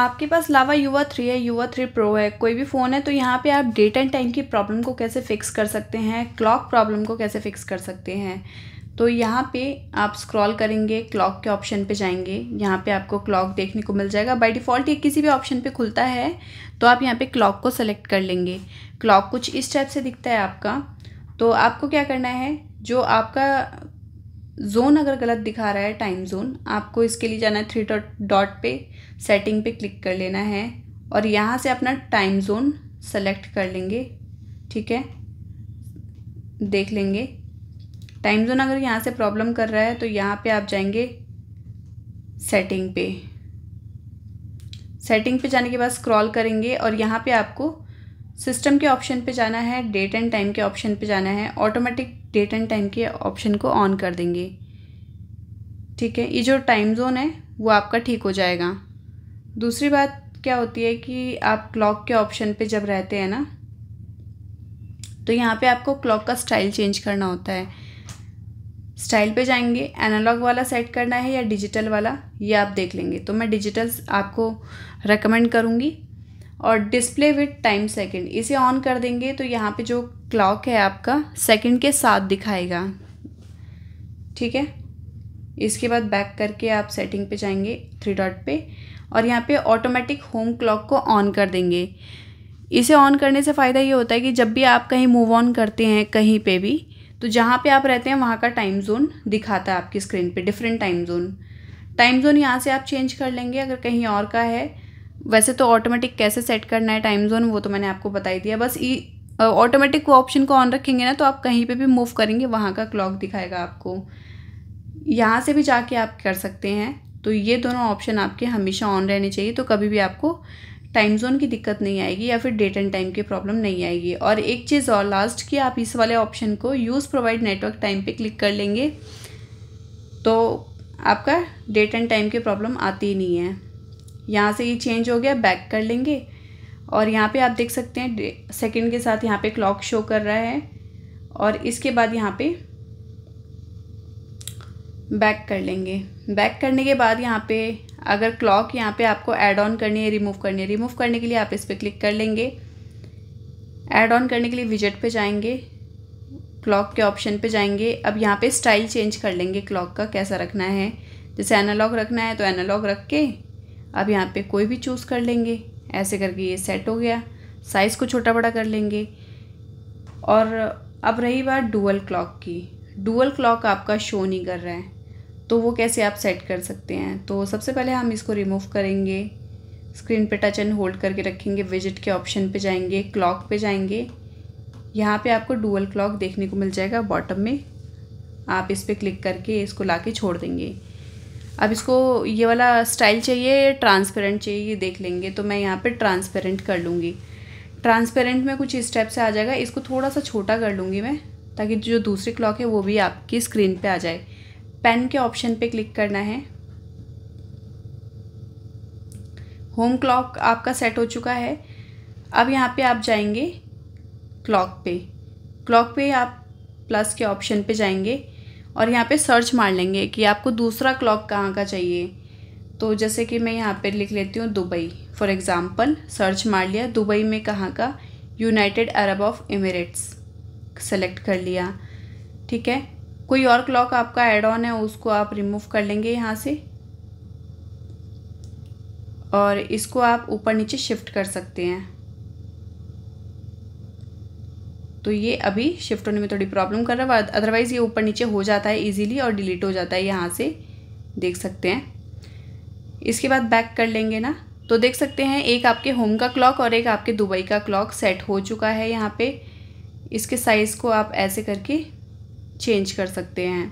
आपके पास लावा यूवा थ्री है यूवा थ्री प्रो है कोई भी फ़ोन है तो यहाँ पे आप डेट एंड टाइम की प्रॉब्लम को कैसे फ़िक्स कर सकते हैं क्लॉक प्रॉब्लम को कैसे फ़िक्स कर सकते हैं तो यहाँ पे आप स्क्रॉल करेंगे क्लॉक के ऑप्शन पे जाएंगे यहाँ पे आपको क्लॉक देखने को मिल जाएगा बाय डिफ़ॉल्ट ये किसी भी ऑप्शन पे खुलता है तो आप यहाँ पे क्लॉक को सेलेक्ट कर लेंगे क्लॉक कुछ इस टाइप से दिखता है आपका तो आपको क्या करना है जो आपका जोन अगर गलत दिखा रहा है टाइम जोन आपको इसके लिए जाना है थ्री डॉट डॉट पे सेटिंग पे क्लिक कर लेना है और यहाँ से अपना टाइम जोन सेलेक्ट कर लेंगे ठीक है देख लेंगे टाइम जोन अगर यहाँ से प्रॉब्लम कर रहा है तो यहाँ पे आप जाएंगे सेटिंग पे सेटिंग पे जाने के बाद स्क्रॉल करेंगे और यहाँ पे आपको सिस्टम के ऑप्शन पे जाना है डेट एंड टाइम के ऑप्शन पे जाना है ऑटोमेटिक डेट एंड टाइम के ऑप्शन को ऑन कर देंगे ठीक है ये जो टाइम जोन है वो आपका ठीक हो जाएगा दूसरी बात क्या होती है कि आप क्लॉक के ऑप्शन पे जब रहते हैं ना तो यहाँ पे आपको क्लॉक का स्टाइल चेंज करना होता है स्टाइल पे जाएंगे एनालॉग वाला सेट करना है या डिजिटल वाला ये आप देख लेंगे तो मैं डिजिटल आपको रेकमेंड करूँगी और डिस्प्ले विथ टाइम सेकंड इसे ऑन कर देंगे तो यहाँ पे जो क्लॉक है आपका सेकंड के साथ दिखाएगा ठीक है इसके बाद बैक करके आप सेटिंग पे जाएंगे थ्री डॉट पे और यहाँ पे ऑटोमेटिक होम क्लॉक को ऑन कर देंगे इसे ऑन करने से फ़ायदा ये होता है कि जब भी आप कहीं मूव ऑन करते हैं कहीं पे भी तो जहाँ पे आप रहते हैं वहाँ का टाइम जोन दिखाता है आपकी स्क्रीन पे different time zone time zone यहाँ से आप चेंज कर लेंगे अगर कहीं और का है वैसे तो ऑटोमेटिक कैसे सेट करना है टाइम जोन वो तो मैंने आपको बता ही दिया बस ई ऑटोमेटिक ऑप्शन को ऑन रखेंगे ना तो आप कहीं पे भी मूव करेंगे वहाँ का क्लॉक दिखाएगा आपको यहाँ से भी जाके आप कर सकते हैं तो ये दोनों ऑप्शन आपके हमेशा ऑन रहने चाहिए तो कभी भी आपको टाइम जोन की दिक्कत नहीं आएगी या फिर डेट एंड टाइम की प्रॉब्लम नहीं आएगी और एक चीज़ और लास्ट कि आप इस वाले ऑप्शन को यूज़ प्रोवाइड नेटवर्क टाइम पर क्लिक कर लेंगे तो आपका डेट एंड टाइम की प्रॉब्लम आती ही नहीं है यहाँ से ये चेंज हो गया बैक कर लेंगे और यहाँ पे आप देख सकते हैं सेकंड के साथ यहाँ पे क्लॉक शो कर रहा है और इसके बाद यहाँ पे बैक कर लेंगे बैक करने के बाद यहाँ पे अगर क्लॉक यहाँ पे आपको ऐड ऑन करनी है रिमूव करनी है रिमूव करने के लिए आप इस पर क्लिक कर लेंगे ऐड ऑन करने के लिए विजिट पे जाएंगे क्लॉक के ऑप्शन पे जाएंगे अब यहाँ पे स्टाइल चेंज कर लेंगे क्लॉक का कैसा रखना है जैसे एनालॉग रखना है तो एनालॉग रख के अब यहाँ पे कोई भी चूज़ कर लेंगे ऐसे करके ये सेट हो गया साइज़ को छोटा बड़ा कर लेंगे और अब रही बात डुअल क्लॉक की डुअल क्लॉक आपका शो नहीं कर रहा है तो वो कैसे आप सेट कर सकते हैं तो सबसे पहले हम इसको रिमूव करेंगे स्क्रीन पे टच एंड होल्ड करके रखेंगे विजिट के ऑप्शन पे जाएंगे क्लॉक पे जाएंगे यहाँ पे आपको डुअल क्लॉक देखने को मिल जाएगा बॉटम में आप इस पर क्लिक करके इसको ला के छोड़ देंगे अब इसको ये वाला स्टाइल चाहिए ट्रांसपेरेंट चाहिए ये देख लेंगे तो मैं यहाँ पे ट्रांसपेरेंट कर लूँगी ट्रांसपेरेंट में कुछ इस टाइप से आ जाएगा इसको थोड़ा सा छोटा कर लूँगी मैं ताकि जो दूसरी क्लॉक है वो भी आपकी स्क्रीन पे आ जाए पेन के ऑप्शन पे क्लिक करना है होम क्लॉक आपका सेट हो चुका है अब यहाँ पे आप जाएंगे क्लॉक पे क्लॉक पे आप प्लस के ऑप्शन पे जाएंगे और यहाँ पे सर्च मार लेंगे कि आपको दूसरा क्लॉक कहाँ का चाहिए तो जैसे कि मैं यहाँ पे लिख लेती हूँ दुबई फॉर एग्ज़ाम्पल सर्च मार लिया दुबई में कहाँ का United Arab of Emirates select कर लिया ठीक है कोई और क्लॉक आपका एड ऑन है उसको आप रिमूव कर लेंगे यहाँ से और इसको आप ऊपर नीचे शिफ्ट कर सकते हैं तो ये अभी शिफ्ट होने में थोड़ी प्रॉब्लम कर रहा है अदरवाइज़ ये ऊपर नीचे हो जाता है इजीली और डिलीट हो जाता है यहाँ से देख सकते हैं इसके बाद बैक कर लेंगे ना तो देख सकते हैं एक आपके होम का क्लॉक और एक आपके दुबई का क्लॉक सेट हो चुका है यहाँ पर इसके साइज़ को आप ऐसे करके चेंज कर सकते हैं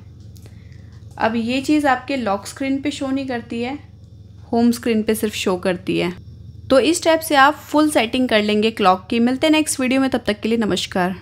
अब ये चीज़ आपके लॉक स्क्रीन पे शो नहीं करती है होम स्क्रीन पे सिर्फ शो करती है तो इस टाइप से आप फुल सेटिंग कर लेंगे क्लॉक की मिलते हैं नेक्स्ट वीडियो में तब तक के लिए नमस्कार